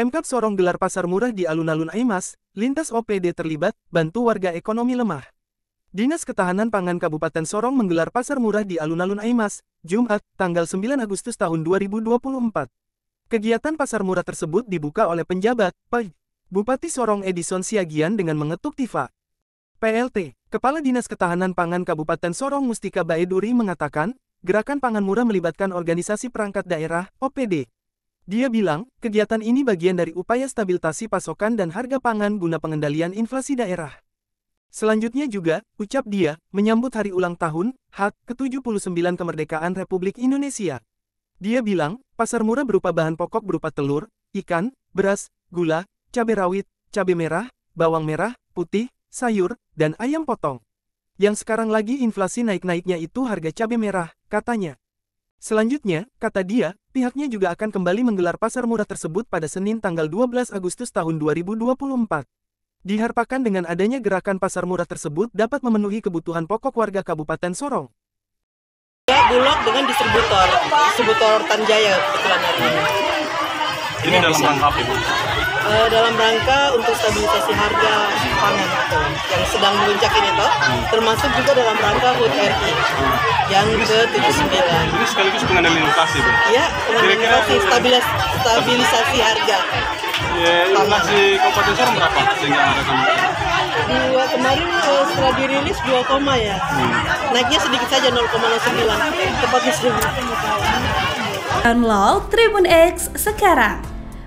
Pemkap Sorong gelar pasar murah di alun-alun Aimas, lintas OPD terlibat, bantu warga ekonomi lemah. Dinas Ketahanan Pangan Kabupaten Sorong menggelar pasar murah di alun-alun Aimas, Jumat, tanggal 9 Agustus tahun 2024. Kegiatan pasar murah tersebut dibuka oleh penjabat, PAI, Bupati Sorong Edison Siagian dengan mengetuk Tifa. PLT, Kepala Dinas Ketahanan Pangan Kabupaten Sorong Mustika Baeduri mengatakan, gerakan pangan murah melibatkan organisasi perangkat daerah, OPD, dia bilang, kegiatan ini bagian dari upaya stabilisasi pasokan dan harga pangan guna pengendalian inflasi daerah. Selanjutnya juga, ucap dia, menyambut hari ulang tahun, HAT, ke-79 kemerdekaan Republik Indonesia. Dia bilang, pasar murah berupa bahan pokok berupa telur, ikan, beras, gula, cabai rawit, cabai merah, bawang merah, putih, sayur, dan ayam potong. Yang sekarang lagi inflasi naik-naiknya itu harga cabai merah, katanya. Selanjutnya, kata dia, pihaknya juga akan kembali menggelar pasar murah tersebut pada Senin tanggal 12 Agustus tahun 2024. Diharapkan dengan adanya gerakan pasar murah tersebut dapat memenuhi kebutuhan pokok warga Kabupaten Sorong. Bulog dengan distributor, distributor Tanjaya ini. dalam rangka apa, Ibu? uh, dalam rangka untuk stabilisasi harga pangan yang sedang meluncak ini toh termasuk juga dalam rangka HUT RI yang ke 79 ini sekaligus pengendalian inflasi bu iya pengendalian inflasi stabilis stabilisasi harga ya inflasi kabupaten Sorong berapa sehingga ada kemarin dua kemarin eh, setelah dirilis 2, ya hmm. naiknya sedikit saja 0,09 tepat di Download Tribun X sekarang